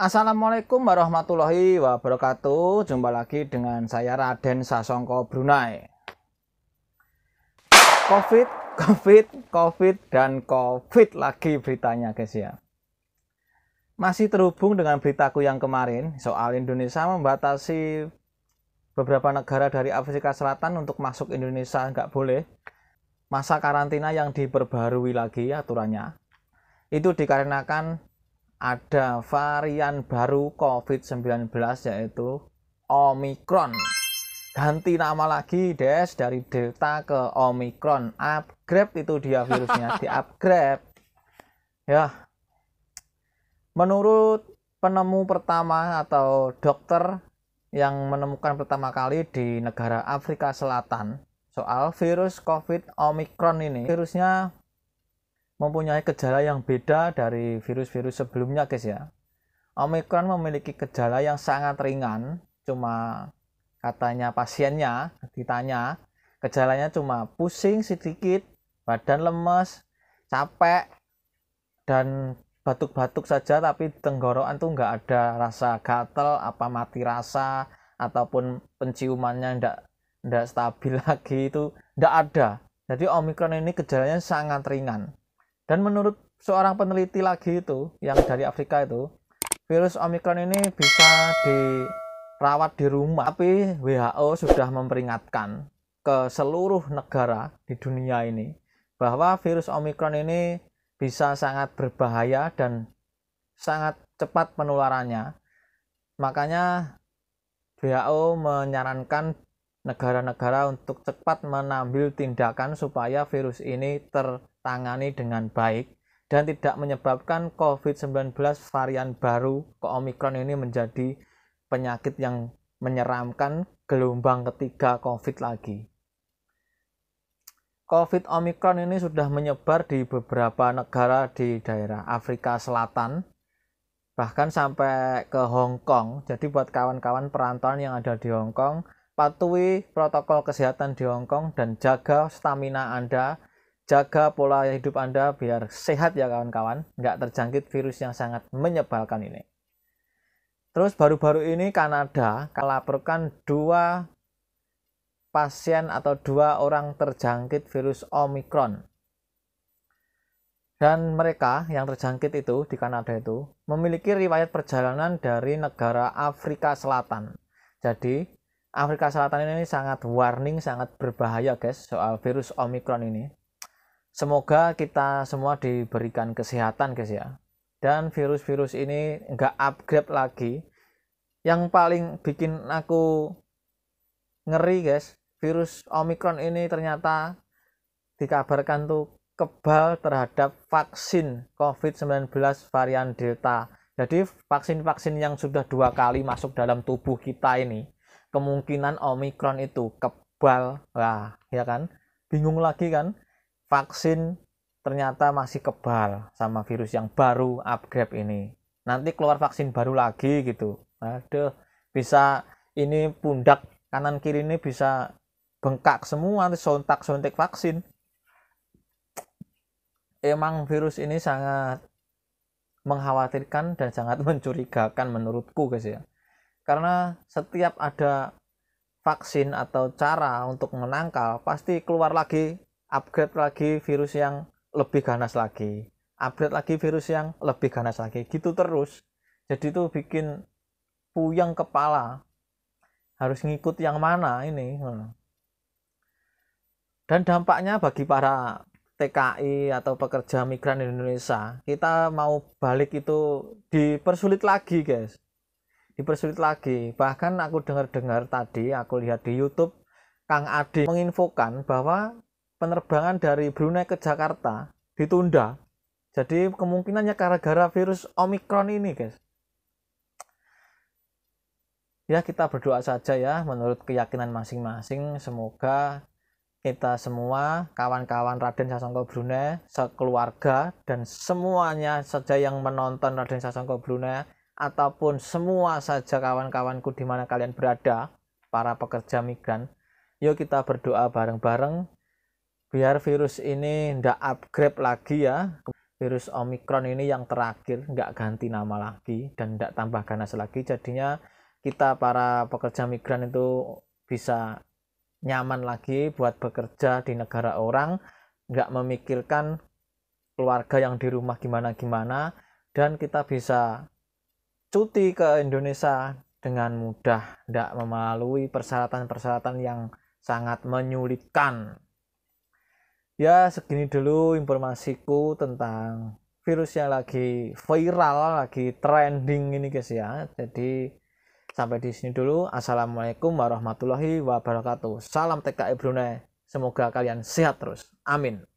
Assalamualaikum warahmatullahi wabarakatuh. Jumpa lagi dengan saya Raden Sasongko Brunei. Covid, Covid, Covid dan Covid lagi beritanya guys ya. Masih terhubung dengan beritaku yang kemarin soal Indonesia membatasi beberapa negara dari Afrika Selatan untuk masuk Indonesia nggak boleh. Masa karantina yang diperbarui lagi aturannya. Itu dikarenakan ada varian baru COVID-19 yaitu Omicron. Ganti nama lagi Des dari Delta ke Omicron. Upgrade itu dia virusnya, di upgrade. Ya. Menurut penemu pertama atau dokter yang menemukan pertama kali di negara Afrika Selatan soal virus COVID Omicron ini, virusnya mempunyai gejala yang beda dari virus-virus sebelumnya guys ya. Omikron memiliki gejala yang sangat ringan, cuma katanya pasiennya ditanya gejalanya cuma pusing sedikit, badan lemes, capek, dan batuk-batuk saja tapi tenggorokan tuh nggak ada rasa gatel apa mati rasa ataupun penciumannya ndak ndak stabil lagi itu ndak ada jadi omikron ini gejalanya sangat ringan dan menurut seorang peneliti lagi itu yang dari Afrika itu, virus Omicron ini bisa dirawat di rumah. Tapi WHO sudah memperingatkan ke seluruh negara di dunia ini bahwa virus Omicron ini bisa sangat berbahaya dan sangat cepat penularannya. Makanya WHO menyarankan negara-negara untuk cepat menambil tindakan supaya virus ini tertangani dengan baik dan tidak menyebabkan COVID-19 varian baru ke Omikron ini menjadi penyakit yang menyeramkan gelombang ketiga COVID lagi. COVID Omikron ini sudah menyebar di beberapa negara di daerah Afrika Selatan, bahkan sampai ke Hong Kong. Jadi buat kawan-kawan perantauan yang ada di Hong Kong, patuhi protokol kesehatan di Hong Kong dan jaga stamina Anda, jaga pola hidup Anda biar sehat ya kawan-kawan, nggak terjangkit virus yang sangat menyebalkan ini. Terus baru-baru ini Kanada melaporkan dua pasien atau dua orang terjangkit virus Omikron. Dan mereka yang terjangkit itu di Kanada itu memiliki riwayat perjalanan dari negara Afrika Selatan. Jadi Afrika Selatan ini sangat warning, sangat berbahaya guys soal virus Omicron ini. Semoga kita semua diberikan kesehatan guys ya. Dan virus-virus ini nggak upgrade lagi. Yang paling bikin aku ngeri guys, virus Omicron ini ternyata dikabarkan tuh kebal terhadap vaksin COVID-19 varian Delta. Jadi vaksin-vaksin yang sudah dua kali masuk dalam tubuh kita ini kemungkinan Omikron itu kebal lah ya kan bingung lagi kan vaksin ternyata masih kebal sama virus yang baru upgrade ini nanti keluar vaksin baru lagi gitu aduh bisa ini pundak kanan kiri ini bisa bengkak semua sontak sontek vaksin emang virus ini sangat mengkhawatirkan dan sangat mencurigakan menurutku guys ya karena setiap ada vaksin atau cara untuk menangkal pasti keluar lagi upgrade lagi virus yang lebih ganas lagi upgrade lagi virus yang lebih ganas lagi gitu terus jadi itu bikin puyeng kepala harus ngikut yang mana ini hmm. dan dampaknya bagi para TKI atau pekerja migran di Indonesia kita mau balik itu dipersulit lagi guys dipersulit lagi. Bahkan aku dengar-dengar tadi, aku lihat di YouTube, Kang Adi menginfokan bahwa penerbangan dari Brunei ke Jakarta ditunda. Jadi kemungkinannya gara-gara virus Omikron ini, guys. Ya, kita berdoa saja ya menurut keyakinan masing-masing. Semoga kita semua, kawan-kawan Raden Sasongko Brunei, sekeluarga, dan semuanya saja yang menonton Raden Sasongko Brunei ataupun semua saja kawan-kawanku di mana kalian berada, para pekerja migran, yuk kita berdoa bareng-bareng biar virus ini ndak upgrade lagi ya. Virus Omicron ini yang terakhir, nggak ganti nama lagi dan ndak tambah ganas lagi. Jadinya kita para pekerja migran itu bisa nyaman lagi buat bekerja di negara orang, nggak memikirkan keluarga yang di rumah gimana-gimana, dan kita bisa cuti ke Indonesia dengan mudah, tidak memalui persyaratan-persyaratan yang sangat menyulitkan. Ya, segini dulu informasiku tentang virus yang lagi viral, lagi trending ini guys ya. Jadi sampai di sini dulu. Assalamualaikum warahmatullahi wabarakatuh. Salam TKI e Brunei. Semoga kalian sehat terus. Amin.